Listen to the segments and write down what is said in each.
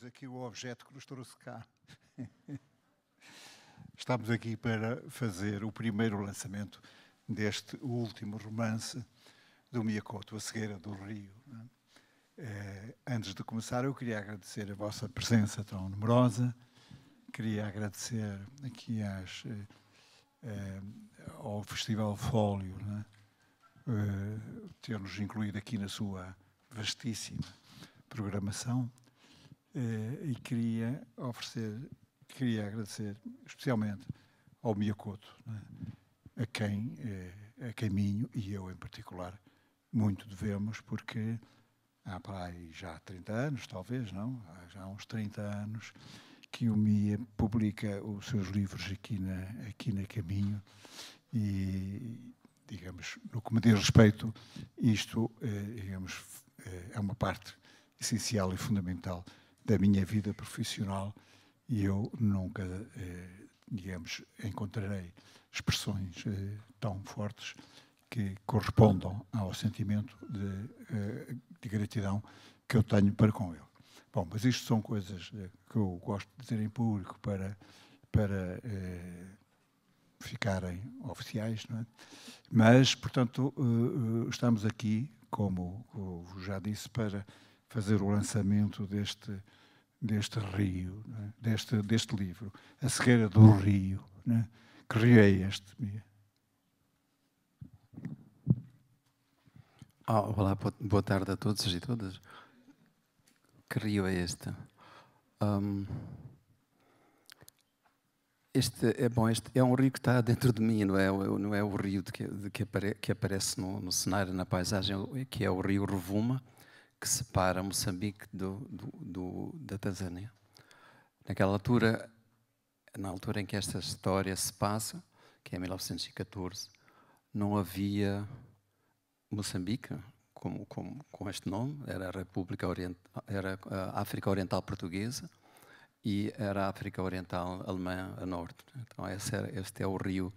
temos aqui o objeto que nos trouxe cá. Estamos aqui para fazer o primeiro lançamento deste último romance do Miyakoto, A Cegueira do Rio. É? Eh, antes de começar, eu queria agradecer a vossa presença tão numerosa, queria agradecer aqui às, eh, eh, ao Festival Fólio é? ter-nos incluído aqui na sua vastíssima programação. Eh, e queria oferecer, queria agradecer especialmente ao Miacoto, é? a quem eh, a Caminho e eu em particular muito devemos, porque há para aí já 30 anos, talvez, não? Há já uns 30 anos que o Mia publica os seus livros aqui na, aqui na Caminho e, digamos, no que me diz respeito, isto, eh, digamos, eh, é uma parte essencial e fundamental da minha vida profissional e eu nunca, eh, digamos, encontrarei expressões eh, tão fortes que correspondam ao sentimento de, eh, de, gratidão que eu tenho para com ele. Bom, mas isto são coisas eh, que eu gosto de dizer em público para, para eh, ficarem oficiais, não é? Mas, portanto, estamos aqui, como já disse, para fazer o lançamento deste, deste rio, né? deste, deste livro, A Serreira do Rio. Né? Que rio é este, Mia? Oh, olá, boa tarde a todos e todas. Que rio é este? Um, este é bom, este é um rio que está dentro de mim, não é? Não é o rio de que, de que, apare, que, aparece no, no cenário, na paisagem, é é que é o rio Revuma que separa Moçambique do, do, do, da Tanzânia. Naquela altura, na altura em que esta história se passa, que é 1914, não havia Moçambique como, com este nome, era a República Oriental, era a África Oriental Portuguesa e era a África Oriental Alemã a Norte. Então esse, era, este é o rio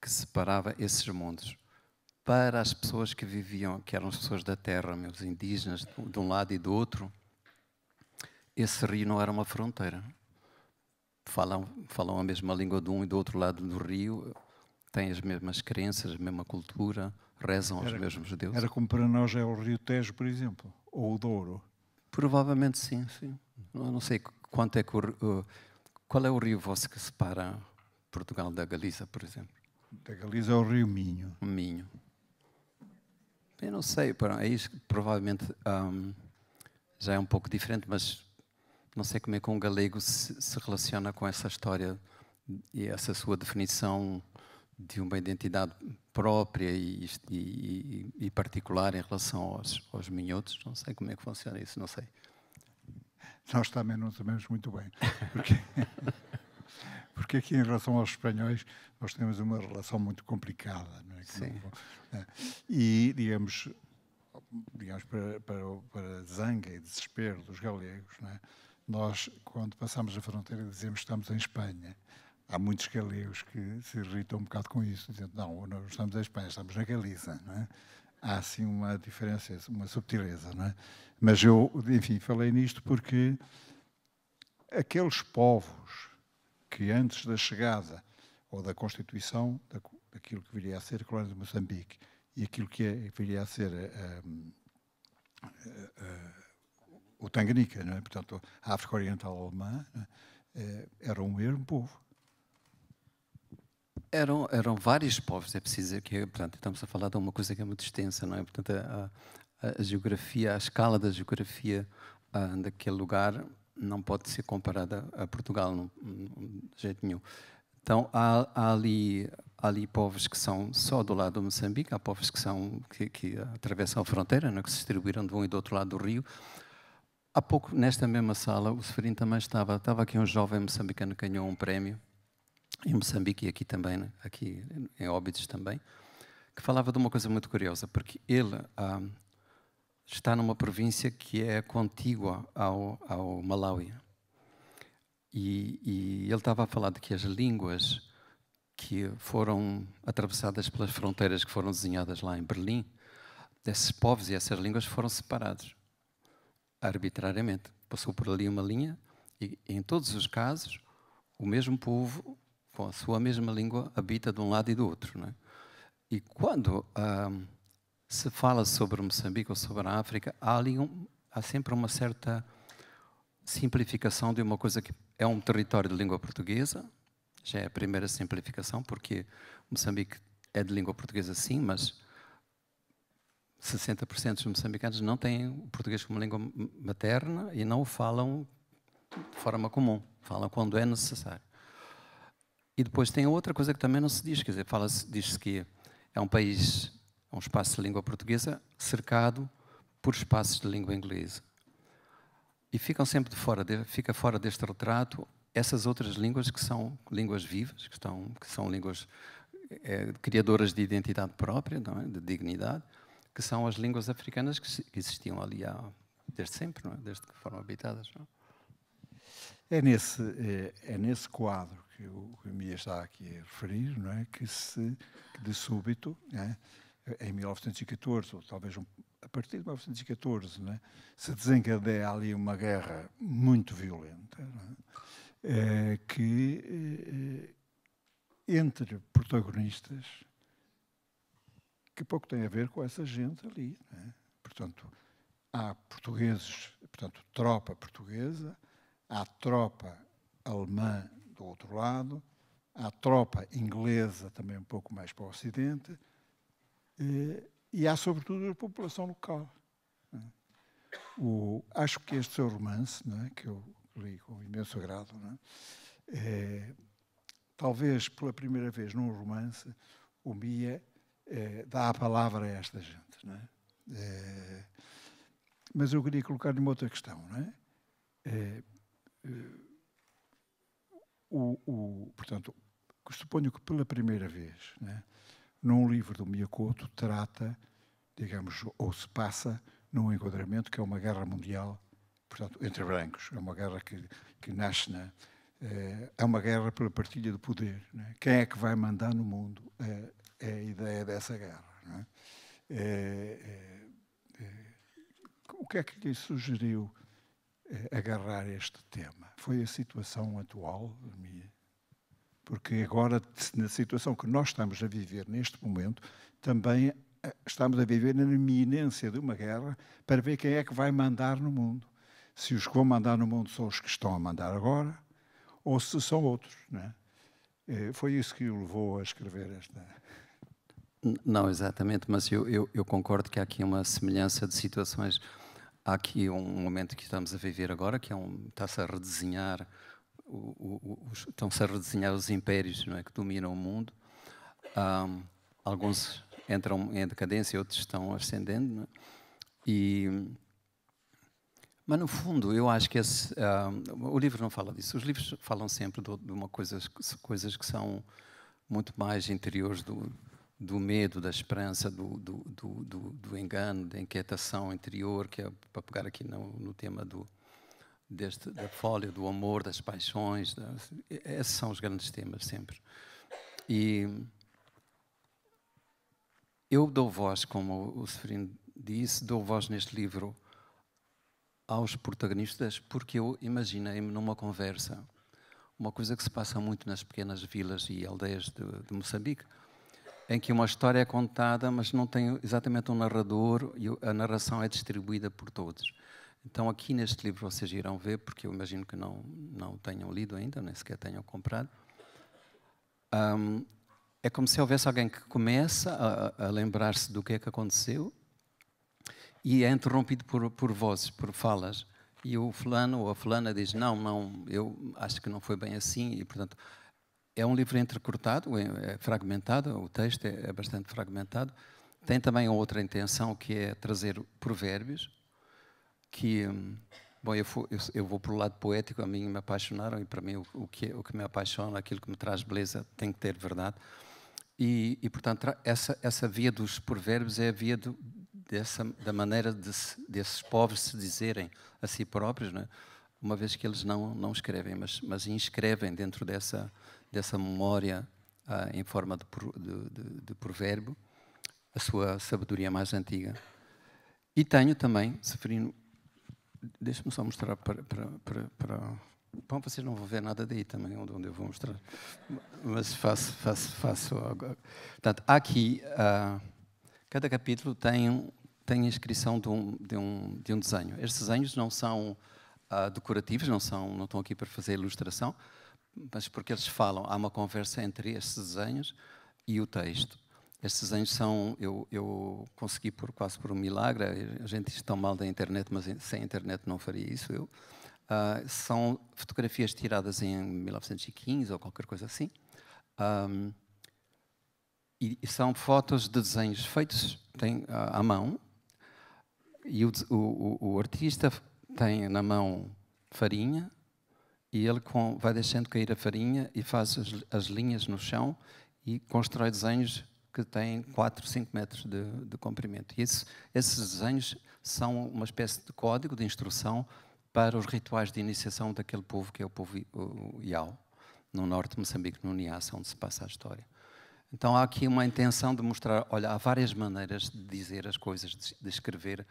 que separava esses mundos para as pessoas que viviam, que eram as pessoas da terra, os indígenas, de um lado e do outro, esse rio não era uma fronteira. Falam, falam a mesma língua de um e do outro lado do rio, têm as mesmas crenças, a mesma cultura, rezam aos mesmos deuses. Era como para nós é o Rio Tejo, por exemplo, ou o Douro. Provavelmente sim, sim. Eu não sei quanto é que o, qual é o rio vosso que separa Portugal da Galiza, por exemplo. Da Galiza é o Rio Minho. Minho. Eu não sei, é isso provavelmente um, já é um pouco diferente, mas não sei como é que um galego se, se relaciona com essa história e essa sua definição de uma identidade própria e, e, e, particular em relação aos, aos minhotos. Não sei como é que funciona isso, não sei. Nós também não sabemos muito bem. Porque porque aqui em relação aos espanhóis nós temos uma relação muito complicada, não é? Sim. É né? E, digamos, digamos para, para, para zanga e desespero dos galegos, é? nós, quando passamos a fronteira, dizemos que estamos em Espanha. Há muitos galegos que se irritam um bocado com isso, dizendo, não, não estamos em Espanha, estamos na Galiza, não é? Há, assim, uma diferença, uma subtileza, não é? Mas eu, enfim, falei nisto porque aqueles povos que antes da chegada ou da constituição daquilo que viria a ser a colónia de Moçambique e aquilo que é, viria a ser a, eh, a, eh, eh, o Tanganica, é? portanto, a África Oriental Alemã, é? era um mesmo povo. Eram, eram vários povos, é preciso dizer que portanto, estamos a falar de uma coisa que é muito extensa, não é? Portanto, a, a, a geografia, a escala da geografia ah, daquele lugar não pode ser comparada a Portugal não, de jeito nenhum. Então há, há ali há ali povos que são só do lado do Moçambique, há povos que são que, que atravessam a fronteira, né, que se distribuíram de um e do outro lado do rio. Há pouco, nesta mesma sala, o Seferino também estava. Estava aqui um jovem moçambicano que ganhou um prémio, em Moçambique e aqui também, né, aqui em Óbidos também, que falava de uma coisa muito curiosa, porque ele, ah, está numa província que é contígua ao, ao Malawi. E, e, ele estava a falar de que as línguas que foram atravessadas pelas fronteiras que foram desenhadas lá em Berlim, desses povos e essas línguas foram separados arbitrariamente. Passou por ali uma linha e, em todos os casos, o mesmo povo, com a sua mesma língua, habita de um lado e do outro. É? E quando. Ah, se fala sobre Moçambique ou sobre a África, há ali um, há sempre uma certa simplificação de uma coisa que é um território de língua portuguesa, já é a primeira simplificação, porque Moçambique é de língua portuguesa sim, mas 60% dos moçambicanos não têm o português como língua materna e não o falam de forma comum, falam quando é necessário. E depois tem outra coisa que também não se diz, quer dizer, fala-se, diz-se que é um país é um espaço de língua portuguesa cercado por espaços de língua inglesa. E ficam sempre de fora, de, fica fora deste retrato essas outras línguas que são línguas vivas, que, estão, que são línguas é, criadoras de identidade própria, é? de dignidade, que são as línguas africanas que existiam ali há, desde sempre, é? desde que foram habitadas. É? é nesse, é, é, nesse quadro que o, que está aqui a referir, não é? que, se, que de súbito, não é? em 1914, ou talvez um, a partir de 1914, né, se desencadeia ali uma guerra muito violenta, É, eh, que é, entre protagonistas que pouco tem a ver com essa gente ali. É? Portanto, há portugueses, portanto, tropa portuguesa, há tropa alemã do outro lado, há tropa inglesa também um pouco mais para o Ocidente, e há, sobretudo, a população local. O, acho que este seu romance, é? que eu li com imenso agrado, é? É, talvez pela primeira vez num romance, o Mia é, dá a palavra a esta gente. É? É, mas eu queria colocar-lhe uma outra questão. O, o, portanto, suponho que pela primeira vez, num livro do Miyakoto, trata, digamos, ou se passa num enquadramento que é uma guerra mundial, portanto, entre brancos. É uma guerra que, que nasce na. Eh, é uma guerra pela partilha do poder. É? Quem é que vai mandar no mundo? É, é a ideia dessa guerra. É? Eh, o que é que lhe sugeriu agarrar este tema? Foi a situação atual, minha porque agora, na situação que nós estamos a viver neste momento, também eh, estamos a viver na iminência de uma guerra para ver quem é que vai mandar no mundo. Se os que vão mandar no mundo são os que estão a mandar agora ou se são outros. Né? Foi isso que o levou a escrever esta. Não, exatamente, mas eu, eu, eu, concordo que há aqui uma semelhança de situações. Há aqui um momento que estamos a viver agora, que é um, está-se a redesenhar estão-se a redesenhar os impérios não é, que dominam o mundo. Um, alguns entram em decadência, outros estão ascendendo. É? E, mas, no fundo, eu acho que esse, um, o livro não fala disso. Os livros falam sempre de, de uma coisa, coisas que são muito mais interiores do, do medo, da esperança, do, do, do, do, engano, da inquietação interior, que é para pegar aqui no, no tema do, deste, da folha, do amor, das paixões. esses são os grandes temas sempre. E eu dou voz, como o Seferino disse, dou voz neste livro aos protagonistas porque eu imaginei-me numa conversa. Uma coisa que se passa muito nas pequenas vilas e aldeias de, de Moçambique, em que uma história é contada, mas não tem exatamente um narrador e a narração é distribuída por todos. Então, aqui neste livro vocês irão ver, porque eu imagino que não, não o tenham lido ainda, nem sequer tenham comprado. Um, é como se houvesse alguém que começa a, a lembrar-se do que é que aconteceu e é interrompido por, por vozes, por falas. E o fulano ou a fulana diz: Não, não, eu acho que não foi bem assim. E, portanto, é um livro entrecortado, é, é fragmentado, o texto é, é bastante fragmentado. Tem também outra intenção que é trazer provérbios, que hum, bom eu, for, eu, eu vou para o lado poético a mim me apaixonaram e para mim o, o, que o que me apaixona aquilo que me traz beleza tem que ter verdade e, e portanto essa essa via dos provérbios é a via do, dessa da maneira de, desses povos se dizerem a si próprios né? uma vez que eles não não escrevem mas mas inscrevem dentro dessa dessa memória ah, em forma de, de, de, de provérbio a sua sabedoria mais antiga e tenho também, Sofrino, Deixa-me só mostrar para, para, para, para... Bom, vocês não vão ver nada daí também, onde eu vou mostrar. Mas faço, faço, faço. Portanto, aqui, uh, cada capítulo tem, tem a inscrição de um, de, um, de um desenho. Estes desenhos não são uh, decorativos, não, são, não estão aqui para fazer ilustração, mas porque eles falam, há uma conversa entre estes desenhos e o texto. Estes anjos são, eu, eu consegui por quase por um milagre, a gente diz tão mal da internet, mas sem internet não faria isso eu. Uh, são fotografias tiradas em 1915 ou qualquer coisa assim. Um, e, e são fotos de desenhos feitos tem, uh, à mão. E o, o, o artista tem na mão farinha e ele com, vai deixando cair a farinha e faz as, as linhas no chão e constrói desenhos que têm 4, 5 metros de, de comprimento. E esse, esses desenhos são uma espécie de código de instrução para os rituais de iniciação daquele povo que é o povo Iau, no norte de Moçambique, no Niassa, onde se passa a história. Então há aqui uma intenção de mostrar, olha, há várias maneiras de dizer as coisas, de, escrever.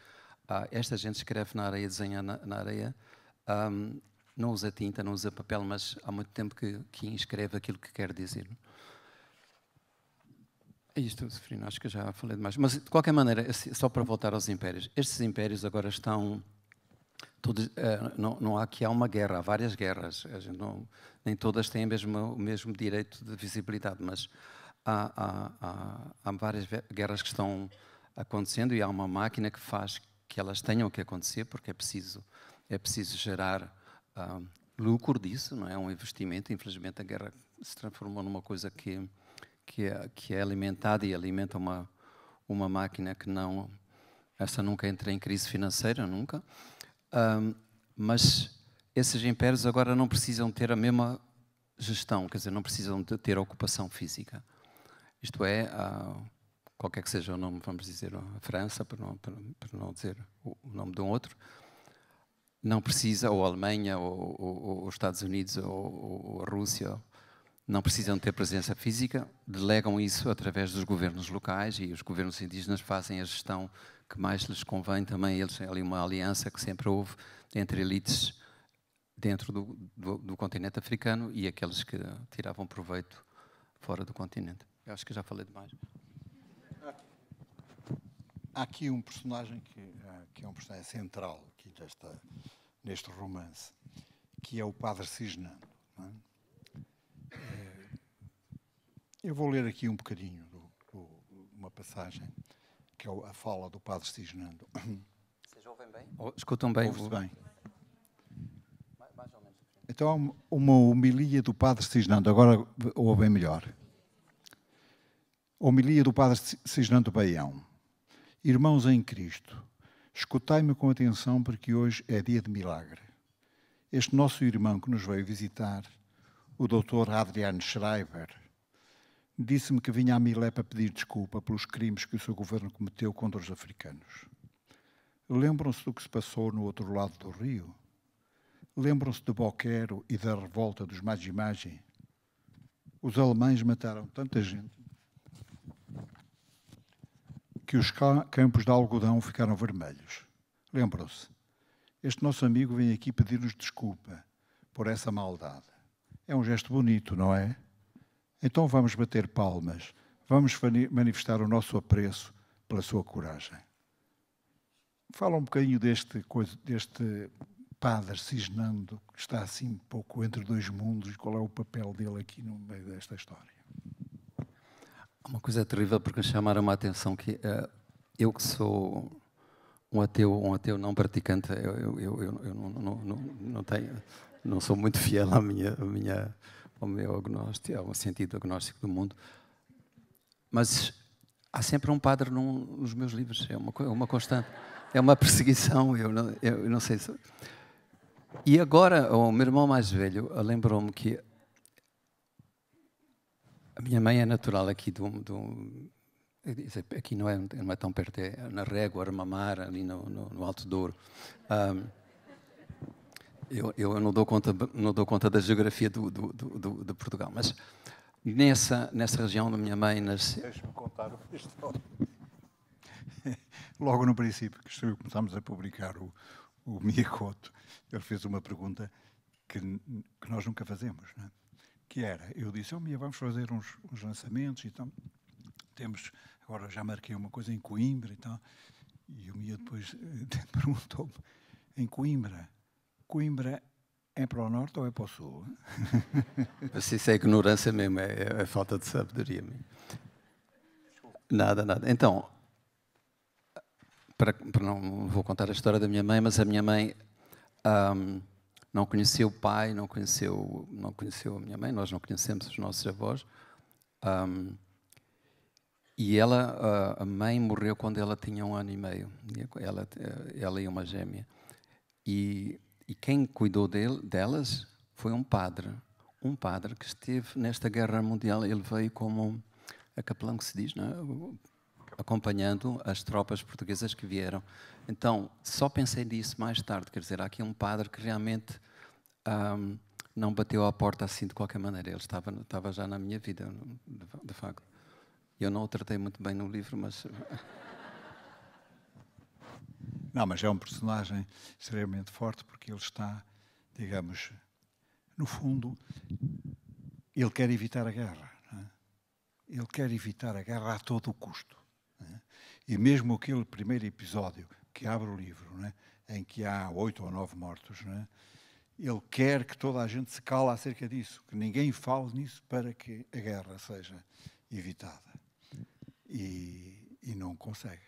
Ah, esta gente escreve na areia, desenha na, na areia, um, não usa tinta, não usa papel, mas há muito tempo que, que escreve aquilo que quer dizer. É isto, acho que já falei demais. Mas, de qualquer maneira, assim, só para voltar aos impérios, estes impérios agora estão. Todos, eh, não, não há que há uma guerra, há várias guerras. Não, nem todas têm mesmo, o mesmo direito de visibilidade, mas há, há, há, há, várias guerras que estão acontecendo e há uma máquina que faz que elas tenham que acontecer, porque é preciso, é preciso gerar ah, lucro disso, não é? um investimento. Infelizmente, a guerra se transformou numa coisa que que é, que é alimentada e alimenta uma, uma máquina que não. Essa nunca entra em crise financeira, nunca. Um, mas esses impérios agora não precisam ter a mesma gestão, quer dizer, não precisam de ter ocupação física. Isto é, a, ah, qualquer que seja o nome, vamos dizer, a França, para não, para, para não dizer o, nome de um outro, não precisa, ou a Alemanha, ou, ou, ou os Estados Unidos, ou, ou a Rússia, não precisam ter presença física, delegam isso através dos governos locais e os governos indígenas fazem a gestão que mais lhes convém também. Eles têm é ali uma aliança que sempre houve entre elites dentro do, do, do continente africano e aqueles que tiravam proveito fora do continente. Eu acho que já falei demais. Há aqui um personagem que, eh, que é um personagem central aqui desta, neste romance, que é o Padre Cisnando. É? Eu vou ler aqui um bocadinho, do, do, uma passagem, que é a fala do Padre Cisnando. Vocês ouvem bem? Oh, escutam bem? Ouve-se bem. Então, uma homilia do Padre Cisnando, agora ouvem melhor. Homilia do Padre Cisnando Baião. Irmãos em Cristo, escutai-me com atenção porque hoje é dia de milagre. Este nosso irmão que nos veio visitar, o Dr. Adriano Schreiber, disse-me que vinha a para pedir desculpa pelos crimes que o seu governo cometeu contra os africanos. Lembram-se do que se passou no outro lado do rio? Lembram-se de Boquero e da revolta dos Magimagi? Os alemães mataram tanta gente que os campos de algodão ficaram vermelhos. Lembram-se? Este nosso amigo vem aqui pedir-nos desculpa por essa maldade. É um gesto bonito, não é? Então vamos bater palmas, vamos manifestar o nosso apreço pela sua coragem. Fala um bocadinho deste, deste padre cisnando, que está assim um pouco entre dois mundos, qual é o papel dele aqui no meio desta história? Uma coisa terrível porque chamaram a atenção que uh, eu que sou um ateu, um ateu não praticante, eu, eu, eu, eu não, não, não, não, tenho, não sou muito fiel à minha, à minha homeognóstico, há é um sentido agnóstico do mundo, mas há sempre um padre num, nos meus livros, é uma, é uma constante, é uma perseguição, eu não, eu não sei se... E agora, o meu irmão mais velho lembrou-me que a minha mãe é natural aqui do, do é é, aqui não é, não é tão perto, é na Régua, Armamar, ali no, no, no Alto Douro. Um, eu, eu não, dou conta, não dou conta da geografia do, do, do, de Portugal, mas nessa, nessa região da minha mãe nasceu. Deixa-me contar uma Logo no princípio, que começámos a publicar o, o ele fez uma pergunta que, que nós nunca fazemos, é? que era, eu disse, oh Mia, vamos fazer uns, uns lançamentos então, temos, agora já marquei uma coisa em Coimbra e então, tal, e o Mia depois eh, perguntou-me, em Coimbra, Coimbra é para o norte ou é para o sul? Mas isso é ignorância mesmo, é, é falta de sabedoria mesmo. Nada, nada. Então, para, para, não vou contar a história da minha mãe, mas a minha mãe um, não conheceu o pai, não conheceu, não conheceu a minha mãe, nós não conhecemos os nossos avós. Um, e ela, a mãe morreu quando ela tinha um ano e meio. Ela, ela e uma gêmea. E e quem cuidou dele, delas foi um padre, um padre que esteve nesta guerra mundial. Ele veio como a capelão que se diz, é? acompanhando as tropas portuguesas que vieram. Então, só pensei nisso mais tarde. Quer dizer, há aqui um padre que realmente um, não bateu à porta assim de qualquer maneira. Ele estava, estava já na minha vida, de facto. Eu não o tratei muito bem no livro, mas. Não, mas é um personagem extremamente forte porque ele está, digamos, no fundo, ele quer evitar a guerra. É? Ele quer evitar a guerra a todo o custo. É? E mesmo aquele primeiro episódio que abre o livro, é? em que há oito ou nove mortos, ele quer que toda a gente se cala acerca disso, que ninguém fale nisso para que a guerra seja evitada. E, e não consegue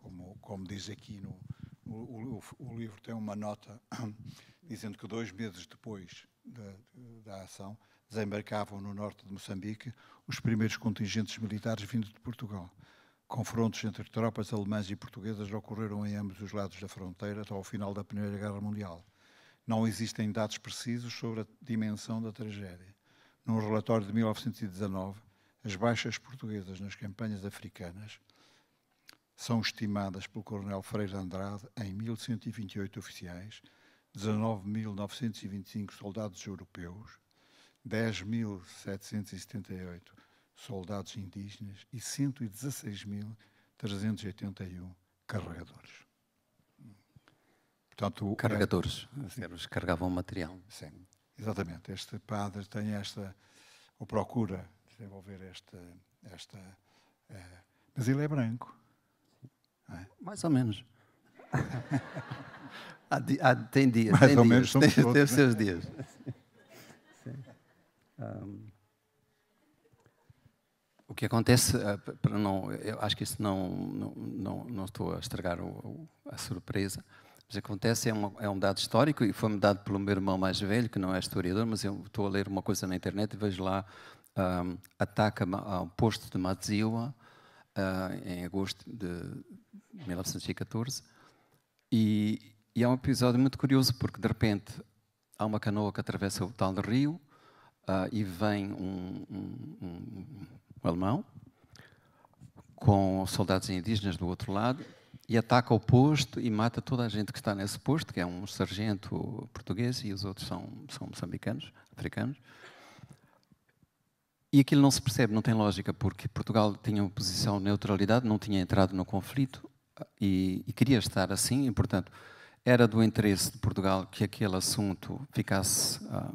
como, como diz aqui no. O, o, o livro tem uma nota dizendo que dois meses depois da, da ação desembarcavam no norte de Moçambique os primeiros contingentes militares vindos de Portugal. Confrontos entre tropas alemãs e portuguesas ocorreram em ambos os lados da fronteira até ao final da Primeira Guerra Mundial. Não existem dados precisos sobre a dimensão da tragédia. Num relatório de 1919, as baixas portuguesas nas campanhas africanas são estimadas pelo Coronel Freire Andrade em 1.128 oficiais, 19.925 soldados europeus, 10.778 soldados indígenas e 116.381 carregadores. Portanto, é- carregadores, é, os carregavam material. Sim, exatamente. Este padre tem esta, ou procura desenvolver esta, esta é, mas ele é branco. É. Mais ou menos. há, há, tem dias. Mais tem ou dias, menos tem, tem né? os seus dias. Um, o que acontece, eh, para não, eu acho que isso não, não, não, não estou a estragar o, a surpresa, mas acontece, é, uma, é um dado histórico e foi-me dado pelo meu irmão mais velho, que não é historiador, mas eu estou a ler uma coisa na internet e vejo lá um, ataque a um posto de Madziwa, ah, em agosto de 1914. E, e é um episódio muito curioso, porque de repente há uma canoa que atravessa o tal rio ah, e vem um, um, um, um alemão com soldados indígenas do outro lado e ataca o posto e mata toda a gente que está nesse posto, que é um sargento português e os outros são, são moçambicanos, africanos. E aquilo não se percebe, não tem lógica, porque Portugal tinha uma posição de neutralidade, não tinha entrado no conflito e, e queria estar assim, e, portanto, era do interesse de Portugal que aquele assunto ficasse ah,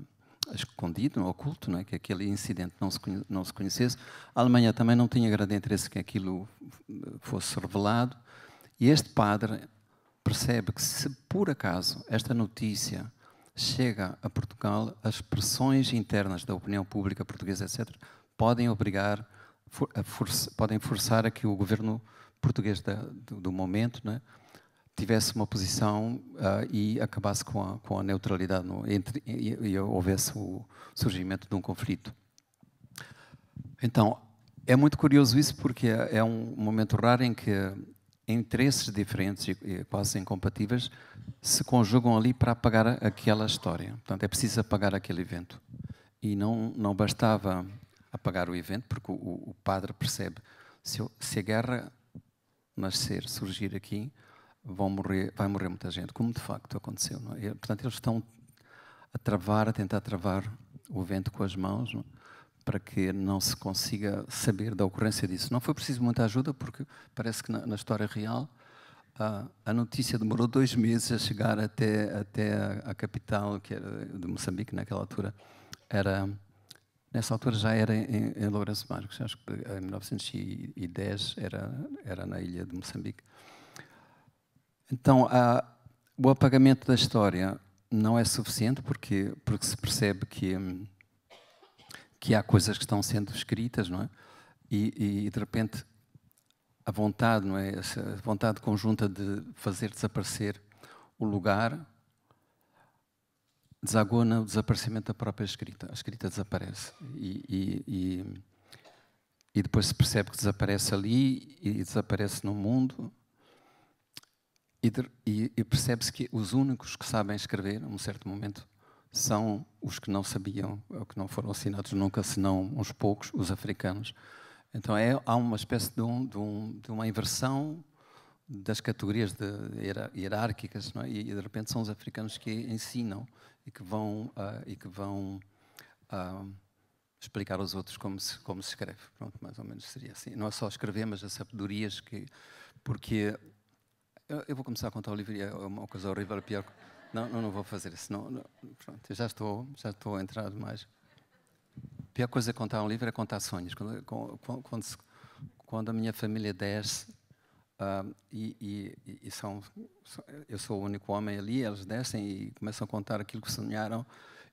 escondido, oculto, é que aquele incidente não se, não se conhecesse. A Alemanha também não tinha grande interesse que aquilo fosse revelado. E este padre percebe que se por acaso esta notícia chega a Portugal, as pressões internas da opinião pública portuguesa, etc., podem obrigar, for, for, podem forçar a que o governo português da, do, do, momento né, tivesse uma posição uh, e acabasse com a, com a neutralidade no, entre, e, e houvesse o surgimento de um conflito. Então, é muito curioso isso porque é, é um momento raro em que interesses diferentes e quase incompatíveis se conjugam ali para apagar aquela história. Portanto, é preciso apagar aquele evento. E não, não bastava apagar o evento, porque o, o padre percebe se, se a guerra nascer, surgir aqui, vão morrer, vai morrer muita gente, como de facto aconteceu. É? portanto, eles estão a travar, a tentar travar o vento com as mãos. Não? É? para que não se consiga saber da ocorrência disso. Não foi preciso muita ajuda, porque parece que na, na história real a, a, notícia demorou dois meses a chegar até, até a, a, capital, que era de Moçambique, naquela altura. Era, nessa altura já era em, em Lourenço Marcos, acho que em 1910 era, era na ilha de Moçambique. Então, a, o apagamento da história não é suficiente, porque, porque se percebe que hum, que há coisas que estão sendo escritas, não é? E, e de repente a vontade, não é? Essa vontade conjunta de fazer desaparecer o lugar desagona o desaparecimento da própria escrita. A escrita desaparece e, e, e, e depois se percebe que desaparece ali e desaparece no mundo e, e percebe-se que os únicos que sabem escrever, a um certo momento, são os que não sabiam, ou que não foram ensinados nunca, senão uns poucos, os africanos. Então é, há uma espécie de, um, de, um, de uma inversão das categorias de, hierárquicas é? e, de repente são os africanos que ensinam e que vão, uh, e que vão uh, explicar aos outros como se, como se escreve. Pronto, mais ou menos seria assim. Não é só escrever, mas as sabedorias que... Porque... Eu, eu vou começar a contar o livro, é uma coisa horrível, é pior... Que, não, não, não vou fazer isso. Não, não, pronto, já estou, já estou a mais A pior coisa de contar um livro é contar sonhos. Quando, quando, quando, quando a minha família desce, Uh, e, e, e são, eu sou o único homem ali, eles descem e começam a contar aquilo que sonharam.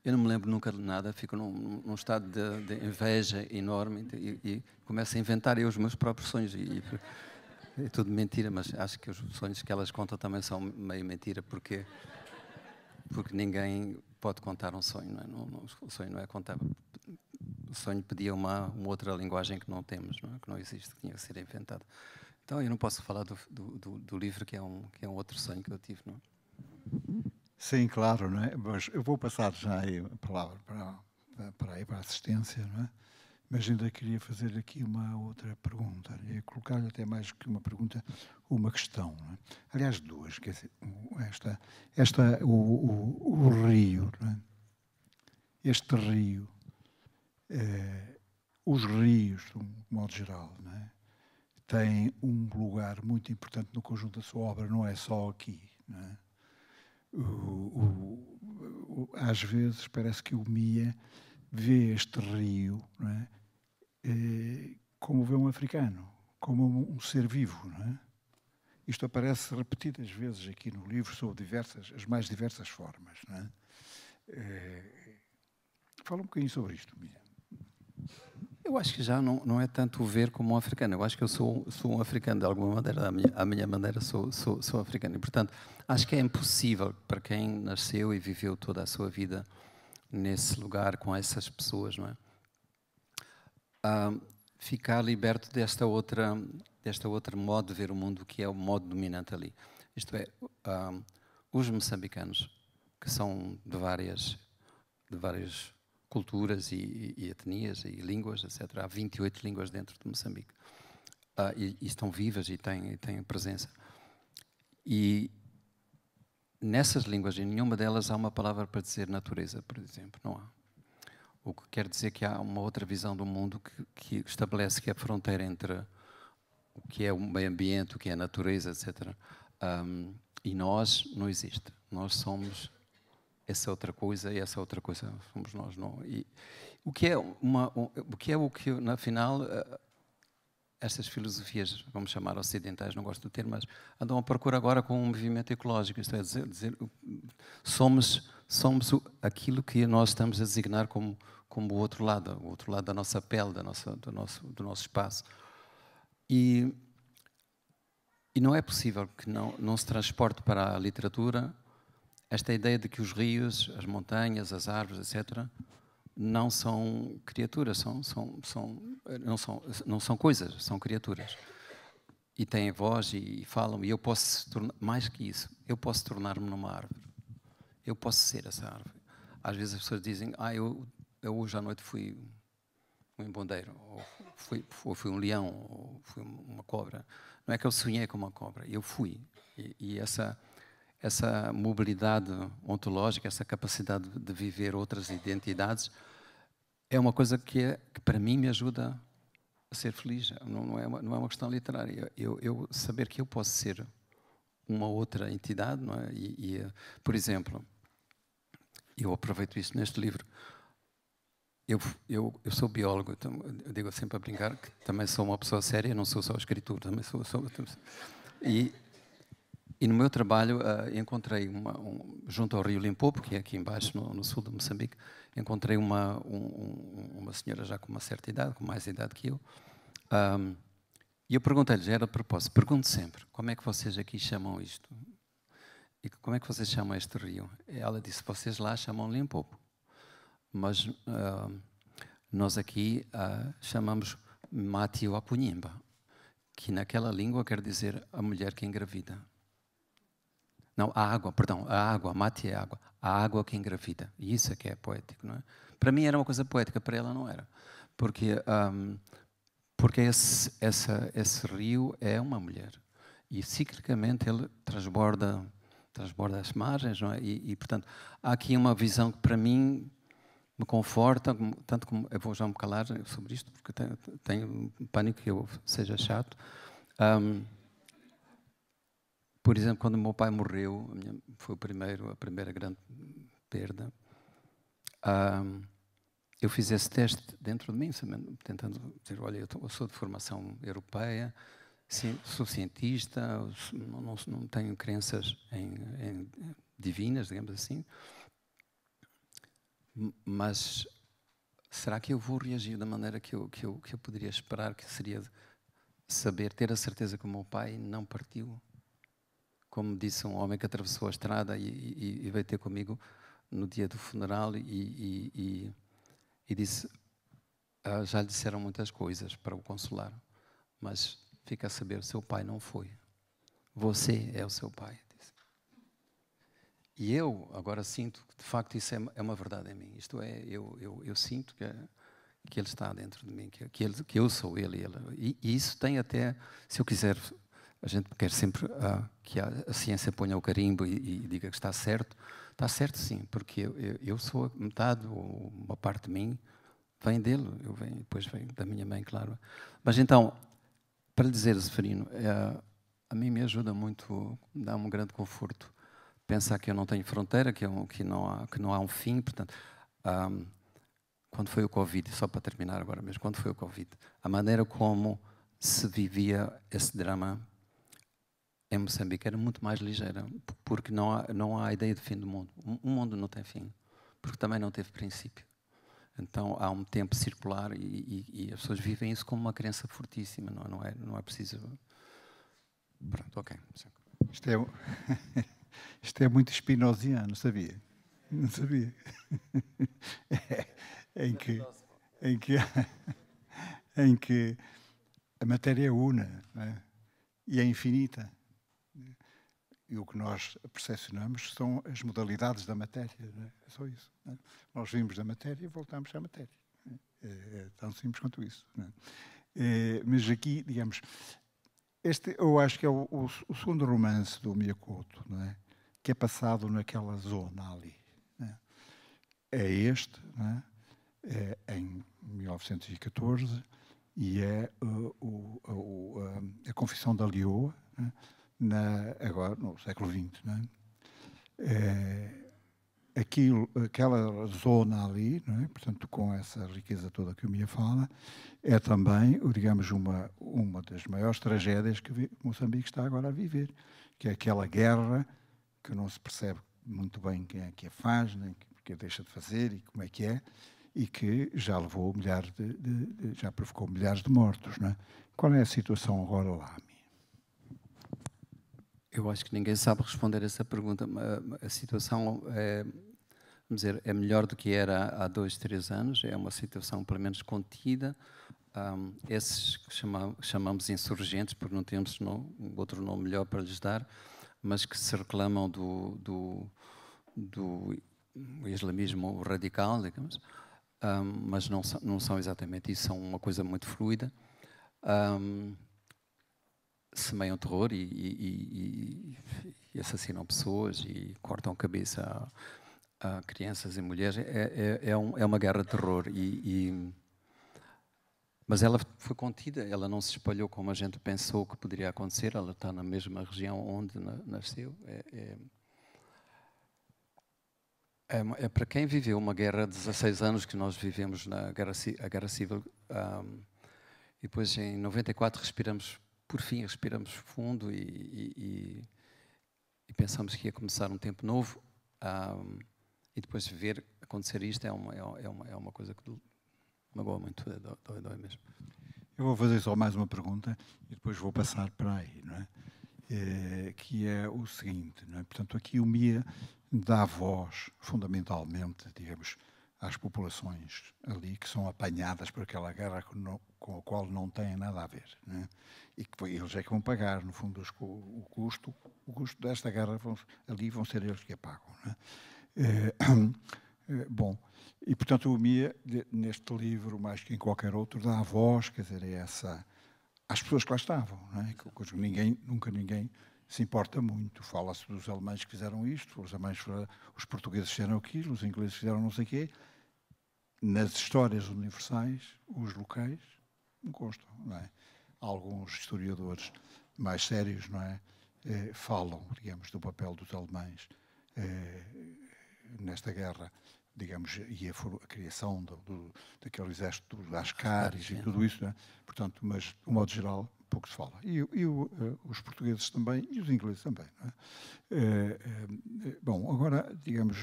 Eu não me lembro nunca de nada, fico num, num estado de, de, inveja enorme e, e, começo a inventar eu os meus próprios sonhos. E, é tudo mentira, mas acho que os sonhos que elas contam também são meio mentira, porque porque ninguém pode contar um sonho, não é? Não, não, o sonho não é contável. O sonho pedia uma, uma outra linguagem que não temos, não é? que não existe, que tinha que ser inventada. Então eu não posso falar do, do, do, livro, que é, um, que é um outro sonho que eu tive, não é? Sim, claro, não é? Mas eu vou passar já a palavra para, para, aí, para a assistência, não é? Mas ainda queria fazer aqui uma outra pergunta, e é colocar-lhe até mais que uma pergunta, uma questão. É? Aliás, duas. Quer dizer, esta, esta, o, o, o rio, é? este rio, eh, os rios, de um modo geral, é? têm um lugar muito importante no conjunto da sua obra, não é só aqui. É? O, o, às vezes parece que o Mia vê este rio, é? Eh, como vê um africano, como um, ser vivo. É? Isto aparece repetidas vezes aqui no livro, sob diversas, as mais diversas formas. É? Eh, fala um bocadinho sobre isto, Miriam. Eu acho que já não, não é tanto o ver como um africano. Eu acho que eu sou, sou um africano de alguma maneira. À minha, à minha maneira, sou, sou, sou africano. E, portanto, acho que é impossível para quem nasceu e viveu toda a sua vida nesse lugar, com essas pessoas, não é? a ficar liberto desta outra desta outra modo de ver o mundo que é o modo dominante ali. Isto é, uh, os moçambicanos que são de várias de várias culturas e, e, etnias e línguas, etc. Há 28 línguas dentro de Moçambique uh, e, e, estão vivas e têm, têm presença. E nessas línguas, em nenhuma delas há uma palavra para dizer natureza, por exemplo, não há. O que quer dizer que há uma outra visão do mundo que, que estabelece que a fronteira entre o que é o meio ambiente, o que é a natureza, etc. Um, e nós não existe. Nós somos essa outra coisa e essa outra coisa somos nós. Não. E, o que é uma, o que é o que na final eh, estas filosofias, vamos chamar ocidentais, não gosto do termo, mas andam à procura agora com um movimento ecológico, isto é, dizer, dizer somos, somos aquilo que nós estamos a designar como, como o outro lado, o outro lado da nossa pele, da nossa, do, nosso, do nosso espaço. E, e não é possível que não, não se transporte para a literatura esta ideia de que os rios, as montanhas, as árvores, etc., não são criaturas, são, são, são, não, são, não são coisas, são criaturas. E têm voz e, e falam, e eu posso, tornar, mais que isso, eu posso tornar-me numa árvore. Eu posso ser essa árvore. Às vezes as pessoas dizem, ah, eu, eu hoje à noite fui um bombeiro, ou fui, ou fui um leão, ou fui uma cobra. Não é que eu sonhei com uma cobra, eu fui. e, e essa essa mobilidade ontológica, essa capacidade de viver outras identidades, é uma coisa que, é, que para mim me ajuda a ser feliz. Não, não, é, uma, não é uma questão literária. Eu, eu, saber que eu posso ser uma outra entidade, não é? E, e, por exemplo, eu aproveito isso neste livro. Eu, eu, eu sou biólogo, então, eu digo sempre a brincar que também sou uma pessoa séria, não sou só escritor, também sou, sou e e no meu trabalho uh, encontrei, uma, um, junto ao Rio Limpopo, que é aqui embaixo, no, no sul de Moçambique, encontrei uma, um, uma senhora já com uma certa idade, com mais idade que eu, um, e eu perguntei-lhe, era de propósito, pergunto sempre, como é que vocês aqui chamam isto? E como é que vocês chamam este rio? E ela disse, vocês lá chamam Limpopo, mas uh, nós aqui uh, chamamos Matio Apunhimba, que naquela língua quer dizer a mulher que engravida. Não, a água, perdão, a água, mate é água. A água é que engravida. E isso é que é poético, não é? Para mim era uma coisa poética, para ela não era. Porque, um, porque esse, essa, esse rio é uma mulher. E ciclicamente ele transborda, transborda as margens, não é? E, e portanto, há aqui uma visão que para mim me conforta, tanto como eu vou já me calar sobre isto, porque tenho, tenho pânico que eu seja chato. Um, por exemplo, quando meu pai morreu, foi o primeiro, a primeira grande perda, eu fiz esse teste dentro de mim, tentando dizer, olha, eu sou de formação europeia, sou cientista, não, não tenho crenças em, em divinas, digamos assim, mas será que eu vou reagir da maneira que eu, que eu, que eu poderia esperar, que seria saber, ter a certeza que o meu pai não partiu como disse um homem que atravessou a estrada e, e, e veio ter comigo no dia do funeral e, e disse ah, já lhe disseram muitas coisas para o consolar, mas fica a saber, o seu pai não foi. Você é o seu pai. Disse. E eu agora sinto que de facto isso é, é uma verdade em mim. Isto é, eu, eu, eu sinto que, que ele está dentro de mim, que, que, ele, que eu sou ele. ele. E, e isso tem até, se eu quiser a gente quer sempre ah, que a, ciência ponha o carimbo e, e, diga que está certo. Está certo, sim, porque eu, eu sou metade, ou uma parte de mim, vem dele, eu venho, depois vem da minha mãe, claro. Mas então, para lhe dizer, Zeferino, é, a mim me ajuda muito, dá-me um grande conforto pensar que eu não tenho fronteira, que, eu, é que, não, há, que não há um fim, portanto. Um, quando foi o Covid, só para terminar agora mesmo, quando foi o Covid, a maneira como se vivia esse drama em é Moçambique era muito mais ligeira, porque não há, não há ideia de fim do mundo. O mundo não tem fim, porque também não teve princípio. Então há um tempo circular e, e, e as pessoas vivem isso como uma crença fortíssima, não, é, não, é, não é preciso. Pronto, ok. Isto é, isto é muito espinosiano, sabia? Não sabia. É, é, em que. Em que, em que a matéria é una é? e é infinita e o que nós percepcionamos são as modalidades da matéria, não é? é só isso. É? Nós vimos da matéria e voltamos à matéria. É? é, tão simples quanto isso. É? É, mas aqui, digamos, este eu acho que é o, o, o segundo romance do Miyakoto, não é? que é passado naquela zona ali. É? é, este, em 1914, e é uh, o, a, a Confissão da Lioa, na, agora no século XX. Não é? é? aquilo, aquela zona ali, é? portanto, com essa riqueza toda que o Mia fala, é também, digamos, uma, uma das maiores tragédias que Moçambique está agora a viver, que é aquela guerra que não se percebe muito bem quem é que a faz, nem que deixa de fazer e como é que é, e que já levou milhares de, de, de já provocou milhares de mortos, não é? Qual é a situação agora lá? Eu acho que ninguém sabe responder essa pergunta. A situação é, vamos dizer, é melhor do que era há dois, três anos. É uma situação, pelo menos, contida. Um, esses que chama, chamamos insurgentes, porque não temos não, outro nome melhor para lhes dar, mas que se reclamam do, do, do islamismo radical, digamos, um, mas não, não são exatamente isso, são uma coisa muito fluida. Um, semeiam terror e, e, e, e assassinam pessoas e cortam cabeça a, a crianças e mulheres. É, é, é, um, é uma guerra de terror. E, mas ela foi contida, ela não se espalhou como a gente pensou que poderia acontecer, ela está na mesma região onde nasceu. É, é, é, é, para quem viveu uma guerra de 16 anos que nós vivemos na guerra, a guerra civil. Um, e depois em 94 respiramos por fim, respiramos fundo e, e, e pensamos que ia começar um tempo novo. Um, e depois ver acontecer isto é uma, é, é uma, é uma coisa que magoa muito, dói, dói mesmo. Eu vou fazer só mais uma pergunta e depois vou passar para aí, não é? é que é o seguinte, não é? Portanto, aqui o MIA dá voz, fundamentalmente, digamos, às populações ali que são apanhadas por aquela guerra com a qual não têm nada a ver. Né? E que eles é que vão pagar, no fundo, o custo, o custo desta guerra vão, ali vão ser eles que a pagam. Né? É, bom, e portanto o Mia, neste livro, mais que em qualquer outro, dá a voz, quer dizer, é essa, às pessoas que lá estavam, né? que ninguém, nunca ninguém se importa muito. Fala-se dos alemães que fizeram isto, os alemães, os portugueses fizeram aquilo, os ingleses fizeram não sei o quê, nas histórias universais, os locais gostam, não é? Alguns historiadores mais sérios, não é? Eh, falam, digamos, do papel dos alemães eh, nesta guerra, digamos, e a, a criação do, do, daquele exército das caras e tudo isso, não é? Portanto, mas, de um modo geral, pouco se fala. E, e o, eh, os portugueses também, e os ingleses também, não é? Eh, eh bom, agora, digamos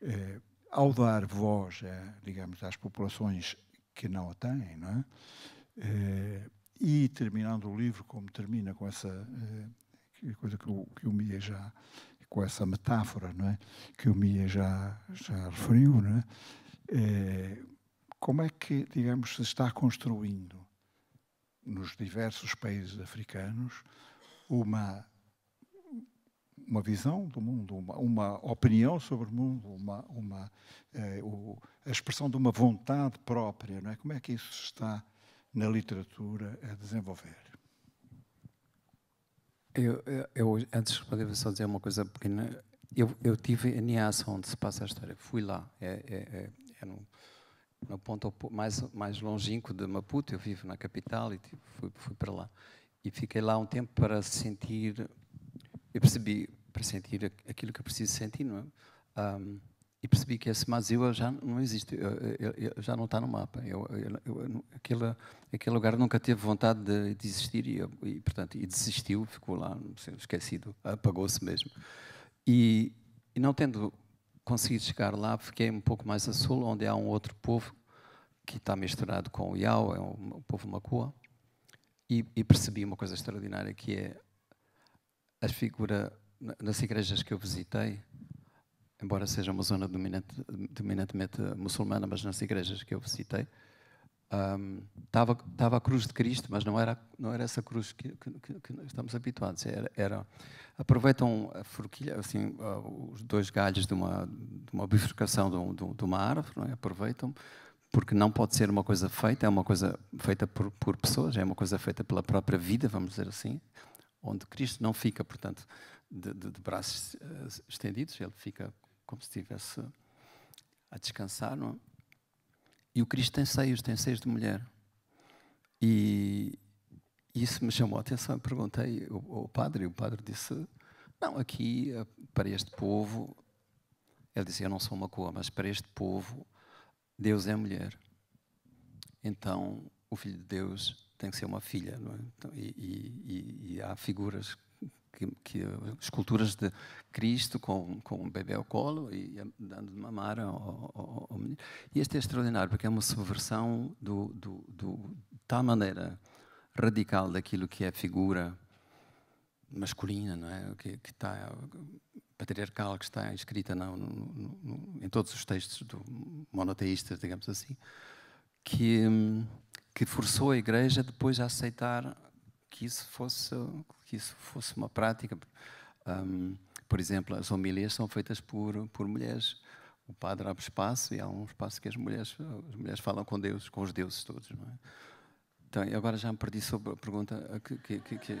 eh, ao dar voz, a, digamos, às populações que não a têm, não é? Eh, e terminando o livro como termina com essa eh, coisa que o, que o Mia já com essa metáfora, não é? Que o Mia já já referiu, não é? Eh, como é que, digamos, se está construindo nos diversos países africanos uma uma visão do mundo, uma, uma opinião sobre o mundo, uma, uma eh, o, a expressão de uma vontade própria. Não é? Como é que isso está na literatura a desenvolver? Eu, eu, eu antes de responder, vou só dizer uma coisa pequena. Eu, eu tive em Niassa, onde se passa a história. Fui lá. É, é, é, é no, no, ponto mais, mais longínquo de Maputo. Eu vivo na capital e tipo, fui, fui para lá. E fiquei lá um tempo para sentir eu percebi para sentir aquilo que eu preciso sentir, não é? Um, e percebi que esse Mazila já não existe, já não está no mapa. Eu, eu, eu, aquele, aquele lugar nunca teve vontade de, existir e, e, portanto, e desistiu, ficou lá, esquecido, apagou-se mesmo. E, e, não tendo conseguido chegar lá, fiquei um pouco mais a sul, onde há um outro povo que está misturado com o Yao, é um, um povo Makua, e, e percebi uma coisa extraordinária que é a figura nas igrejas que eu visitei, embora seja uma zona dominante, dominantemente muçulmana, mas nas igrejas que eu visitei, estava tava a cruz de Cristo, mas não era, não era essa cruz que, que, que estamos habituados. Era, era, aproveitam a forquilha, assim, os dois galhos de uma, de uma bifurcação de, um, de uma árvore, é? aproveitam, porque não pode ser uma coisa feita, é uma coisa feita por, por pessoas, é uma coisa feita pela própria vida, vamos dizer assim onde Cristo não fica, portanto, de, de, de braços uh, estendidos, ele fica como se estivesse a descansar. Não? É? E o Cristo tem seios, tem seios de mulher. E isso me chamou a atenção. Perguntei ao, ao padre, e o padre disse: Não, aqui, eh, para este povo, ele disse: Eu não sou uma coa, mas para este povo, Deus é mulher. Então, o Filho de Deus tem que ser uma filha, não é? Então, e, e, e, há figuras que, que, esculturas de Cristo com com um bebê ao colo e dando de mamar ao, ao, ao, menino. E este é extraordinário porque é uma subversão do, do, do tal maneira radical daquilo que é figura masculina, não é? Que, que está patriarcal que está escrita no, no, no, em todos os textos do monoteístas, digamos assim, que hum, que forçou a igreja depois a aceitar que isso fosse, que isso fosse uma prática. Um, por exemplo, as homilias são feitas por, por mulheres. O padre abre espaço e há um espaço que as mulheres, as mulheres falam com Deus, com os deuses todos. Não é? Então, agora já me perdi sobre a pergunta que, que, que,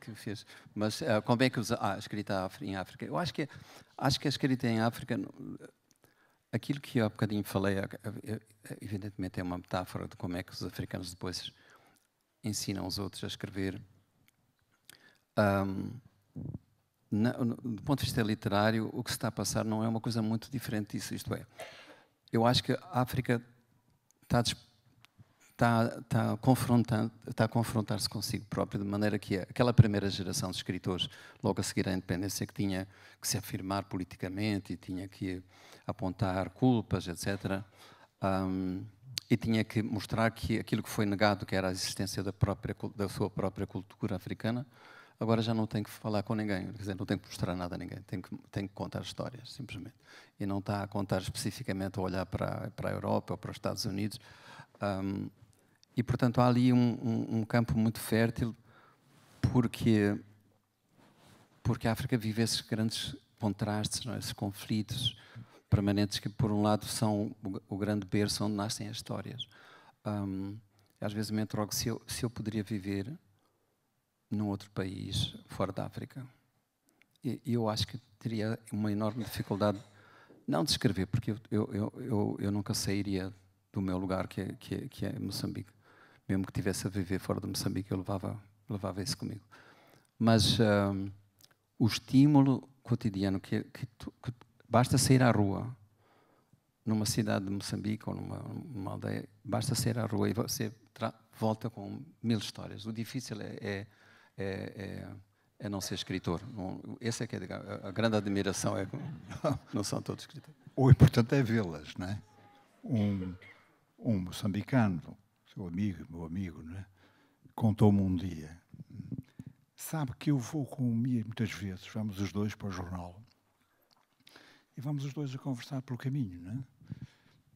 que fez. Mas ah, como é que usa ah, a escrita em África? Eu acho que, acho que a escrita em África Aquilo que eu há bocadinho falei, é é, é, evidentemente é uma metáfora de como é que os africanos depois ensinam os outros a escrever. Um, na, do ponto de vista literário, o que se está a passar não é uma coisa muito diferente disso. Isto é, eu acho que a África está está, está tá a confrontar-se consigo próprio, de maneira que aquela primeira geração de escritores, logo a seguir à independência, que tinha que se afirmar politicamente e tinha que apontar culpas, etc., um, e tinha que mostrar que aquilo que foi negado, que era a existência da, própria, da sua própria cultura africana, agora já não tem que falar com ninguém, quer dizer, não tem que mostrar nada a ninguém, tem que, tem que contar histórias, simplesmente. E não está a contar especificamente a olhar para, para a Europa ou para os Estados Unidos. Um, e, portanto, há ali um, um, um campo muito fértil porque, porque a África vive esses grandes contrastes, é? esses conflitos permanentes que, por um lado, são o, o grande berço onde nascem as histórias. Um, às vezes me interrogo se eu, se eu poderia viver num outro país fora da África. E eu acho que teria uma enorme dificuldade, não de escrever, porque eu, eu, eu, eu nunca sairia do meu lugar, que é, que é, que é Moçambique, mesmo que tivesse a viver fora de Moçambique, eu levava, levava isso comigo. Mas um, o estímulo cotidiano, que, que, tu, que, basta sair à rua, numa cidade de Moçambique ou numa, numa aldeia, basta sair à rua e você volta com mil histórias. O difícil é, é, é, é, é não ser escritor. essa é que é a, a grande admiração, é não são todos escritores. O importante é vê-las, né? Um, um moçambicano seu amigo, meu amigo, né, contou-me um dia. Sabe que eu vou com o Mia muitas vezes, vamos os dois para o jornal. E vamos os dois a conversar pelo caminho, né?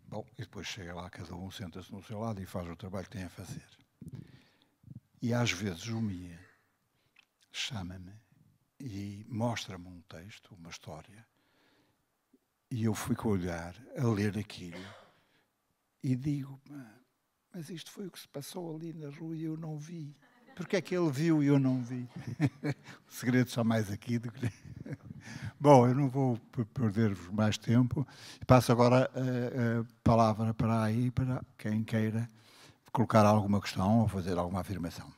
Bom, e depois chega lá, cada um senta-se no seu lado e faz o trabalho que tem a fazer. E às vezes o Mia chama-me e mostra-me um texto, uma história, e eu fico a olhar, a ler aquilo, e digo, ah, mas isto foi o que se passou ali na rua e eu não vi. Porque é que ele viu e eu não vi? o segredo só mais aqui do que. Bom, eu não vou perder-vos mais tempo. Passo agora a, palavra para aí, para quem queira colocar alguma questão ou fazer alguma afirmação.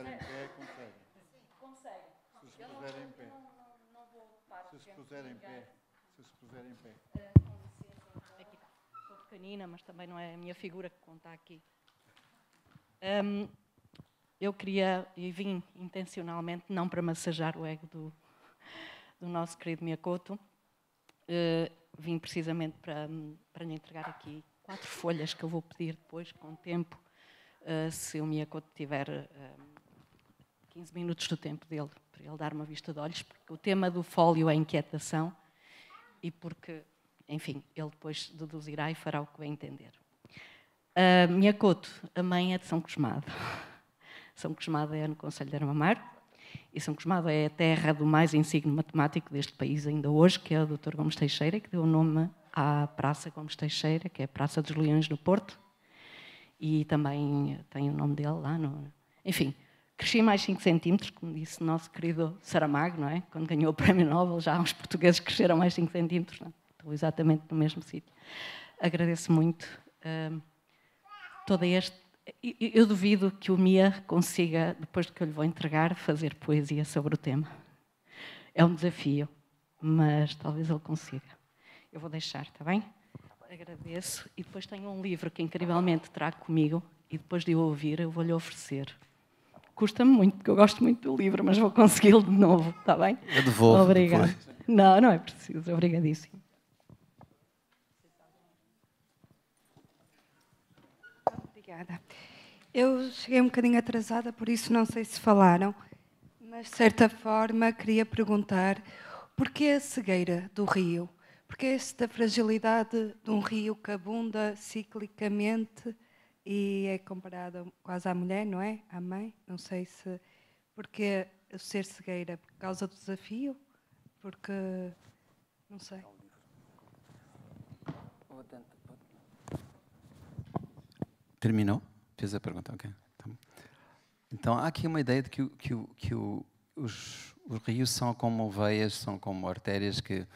estiver em é. pé, consegue. consegue. Se se puser em pé. Se se puser em pé. Se se puser em pé. Aqui Sou pequenina, mas também não é a minha figura que conta aqui. Um, eu queria e vim intencionalmente não para massajar o ego do, do nosso querido Miyakoto, uh, vim precisamente para, para lhe entregar aqui quatro folhas que eu vou pedir depois, com o tempo, uh, se o Miyakoto tiver. Uh, 15 minutos do tempo dele, para ele dar uma vista de olhos, porque o tema do fólio é inquietação e porque, enfim, ele depois deduzirá e fará o que bem entender. minha coto, a mãe é de São Cosmado. São Cosmado é no Conselho de Armamar e São Cosmado é a terra do mais insigne matemático deste país ainda hoje, que é o Dr. Gomes Teixeira, que deu o nome à Praça Gomes Teixeira, que é a Praça dos Leões no Porto, e também tem o nome dele lá. No... Enfim, Cresci mais 5 centímetros, como disse o nosso querido Saramago, não é? Quando ganhou o Prémio Nobel, já os portugueses cresceram mais 5 centímetros. Não? É? Estou exatamente no mesmo sítio. Agradeço muito uh, toda esta... Eu duvido que o Mia consiga, depois do que eu lhe vou entregar, fazer poesia sobre o tema. É um desafio, mas talvez ele consiga. Eu vou deixar, está bem? Agradeço. E depois tenho um livro que incrivelmente trago comigo e depois de o ouvir eu vou lhe oferecer. Custa-me muito, porque eu gosto muito do livro, mas vou consegui-lo de novo, está bem? Eu devolvo. Obrigada. Depois. Não, não é preciso, obrigadíssimo. Obrigada. Eu cheguei um bocadinho atrasada, por isso não sei se falaram, mas de certa forma queria perguntar porquê a cegueira do rio? Porquê esta fragilidade de um rio que abunda ciclicamente? e é comparado quase à mulher, não é? À mãe. Não sei se. Porque o ser cegueira? Por causa do desafio? Porque. Não sei. Terminou? Fez a pergunta, ok. Tá então, há aqui uma ideia de que, que, que os, os, rios são como veias, são como artérias que,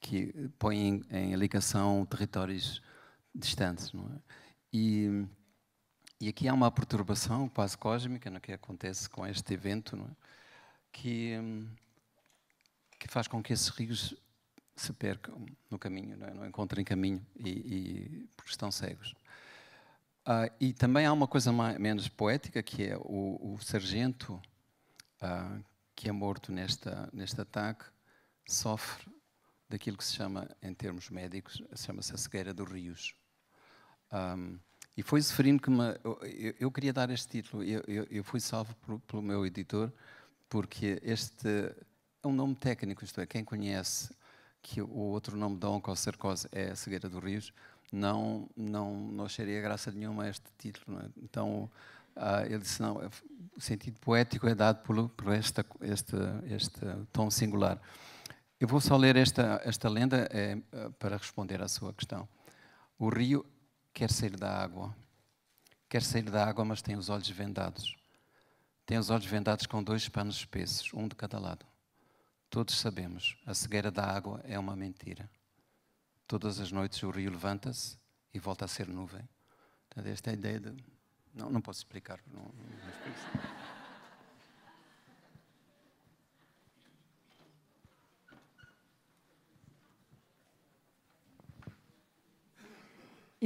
que põem em, em ligação territórios distantes, não é? E e aqui há uma perturbação quase cósmica no que acontece com este evento, é? que, hum, que, faz com que esses rios se percam no caminho, não, é? não encontrem caminho, e, e, porque estão cegos. Ah, e também há uma coisa mais, menos poética, que é o, o sargento ah, que é morto nesta, neste ataque sofre daquilo que se chama, em termos médicos, chama-se a cegueira dos rios. Hum, e foi sofrendo que me. eu, eu, queria dar este título, eu, eu, eu fui salvo por, pelo meu editor, porque este é um nome técnico, isto é, quem conhece que o outro nome da oncocercose é a cegueira do rios, não, não, não acharia graça nenhuma a este título. É? Então, ah, ele disse, não, é o sentido poético é dado por, por esta, este, este tom singular. Eu vou só ler esta, esta lenda é, ah, para responder à sua questão. O rio quer sair da água. Quer sair da água, mas tem os olhos vendados. Tem os olhos vendados com dois panos espessos, um de cada lado. Todos sabemos, a cegueira da água é uma mentira. Todas as noites o rio levanta-se e volta a ser nuvem. Esta é a ideia de. Não, não posso explicar. Não, não explico. É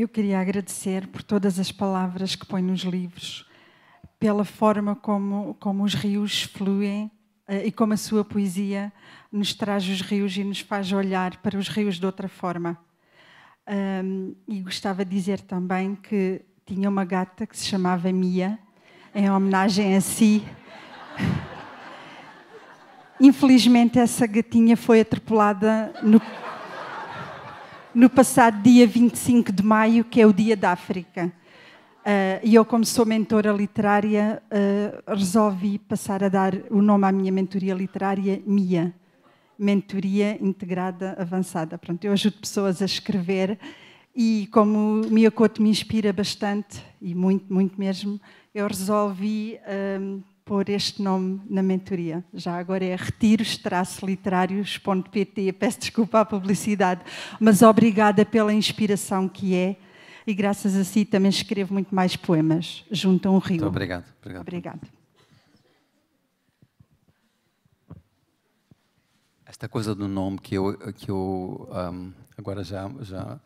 Eu queria agradecer por todas as palavras que põe nos livros, pela forma como, como os rios fluem eh, e como a sua poesia nos traz os rios e nos faz olhar para os rios de outra forma. Um, e gostava de dizer também que tinha uma gata que se chamava Mia, em homenagem a si. Infelizmente, essa gatinha foi atropelada no no passado dia 25 de maio, que é o Dia da África. Eh, e eu, como sou mentora literária, eh, resolvi passar a dar o nome à minha mentoria literária, MIA. Mentoria Integrada Avançada. Pronto, eu ajudo pessoas a escrever e como o Mia Couto me inspira bastante, e muito, muito mesmo, eu resolvi ehm, pôr este nome na mentoria. Já agora é retiros-literários.pt. Peço desculpa à publicidade, mas obrigada pela inspiração que é. E graças a si também escrevo muito mais poemas junto a um rio. Muito obrigado. Obrigado. obrigado. Esta coisa do nome que eu, que eu um, agora já, já,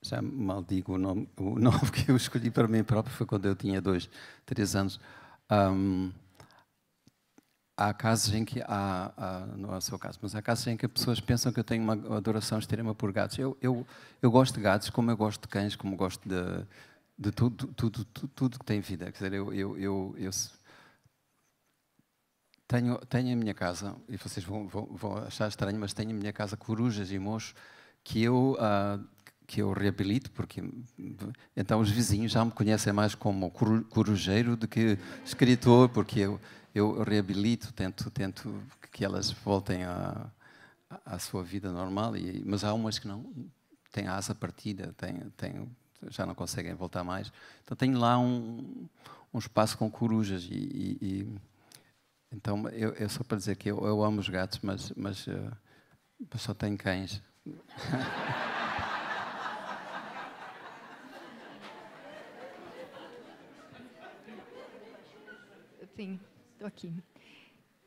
já maldigo o nome, o nome que eu escolhi para mim próprio foi quando eu tinha dois, três anos. Um, há casos em que há, há, não é o seu caso, mas há casos em que as pessoas pensam que eu tenho uma adoração extrema por gatos. Eu, eu, eu gosto de gatos como eu gosto de cães, como gosto de, de tudo, tudo, tudo, tudo que tem vida. Quer dizer, eu, eu, eu, eu tenho, tenho em minha casa, e vocês vão, vão, vão, achar estranho, mas tenho em minha casa corujas e mochos que eu, ah, que eu reabilito, porque então os vizinhos já me conhecem mais como corujeiro do que escritor, porque eu, eu reabilito, tento, tento que elas voltem à, à sua vida normal, e, mas há umas que não têm a asa partida, têm, têm, já não conseguem voltar mais. Então tenho lá um, um espaço com corujas e, e, e então eu, eu, só para dizer que eu, eu amo os gatos, mas, mas, eh, mas só tenho cães. Sim, estou aqui.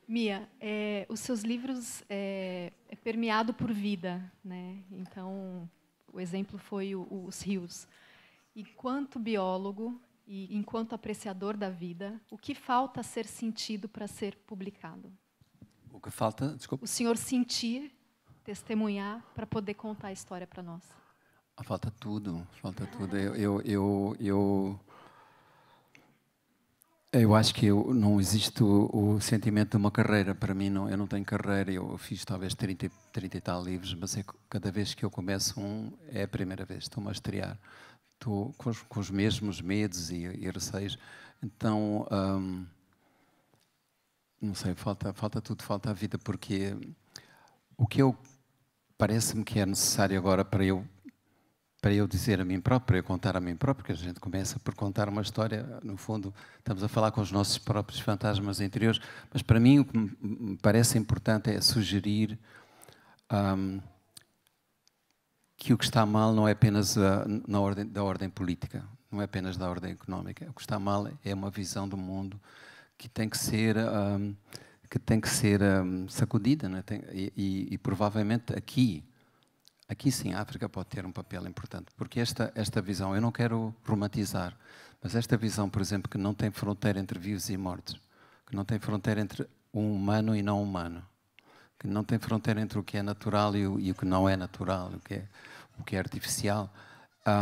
Mia, é, os seus livros é, é, permeado por vida, né? Então, o exemplo foi o, os rios. Enquanto biólogo e enquanto apreciador da vida, o que falta ser sentido para ser publicado? O que falta, desculpa. O senhor sentir, testemunhar para poder contar a história para nós. Ah, falta tudo, falta tudo. Eu, eu, eu, eu eu acho que eu, não existe o, o, sentimento de uma carreira. Para mim, não, eu não tenho carreira. Eu fiz talvez 30, 30 e tal livros, mas é, cada vez que eu começo um, é a primeira vez. estou a estrear. Estou com os, com os mesmos medos e, e receios. Então, hum, não sei, falta, falta tudo, falta a vida, porque o que eu parece-me que é necessário agora para eu para eu dizer a mim próprio, eu contar a mim próprio, porque a gente começa por contar uma história, no fundo, estamos a falar com os nossos próprios fantasmas interiores, mas para mim o que me parece importante é sugerir um, que o que está mal não é apenas a, na ordem, da ordem política, não é apenas da ordem económica. O que está mal é uma visão do mundo que tem que ser. Um, que tem que ser um, sacudida, é? tem, e, e, e provavelmente aqui Aqui sim, a África pode ter um papel importante, porque esta, esta visão, eu não quero romantizar, mas esta visão, por exemplo, que não tem fronteira entre vivos e mortos, que não tem fronteira entre um humano e não humano, que não tem fronteira entre o que é natural e o, e o que não é natural, o que é, o que é artificial,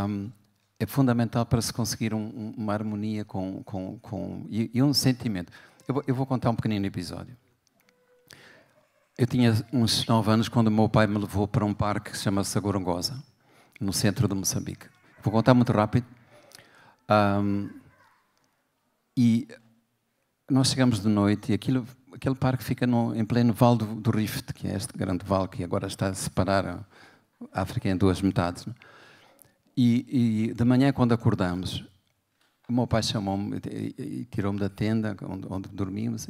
um, é fundamental para se conseguir um, uma harmonia com, com, com e, e, um sentimento. Eu vou, eu vou contar um pequenino episódio. Eu tinha uns 9 anos quando meu pai me levou para um parque que se chama Sagorongosa, no centro de Moçambique. Vou contar muito rápido. Um, e nós chegamos de noite e aquilo, aquele parque fica no, em pleno vale do, do, Rift, que é este grande vale que agora está a separar a África em duas metades. É? E, e de manhã, quando acordamos, o meu pai chamou-me e tirou-me da tenda onde, onde dormíamos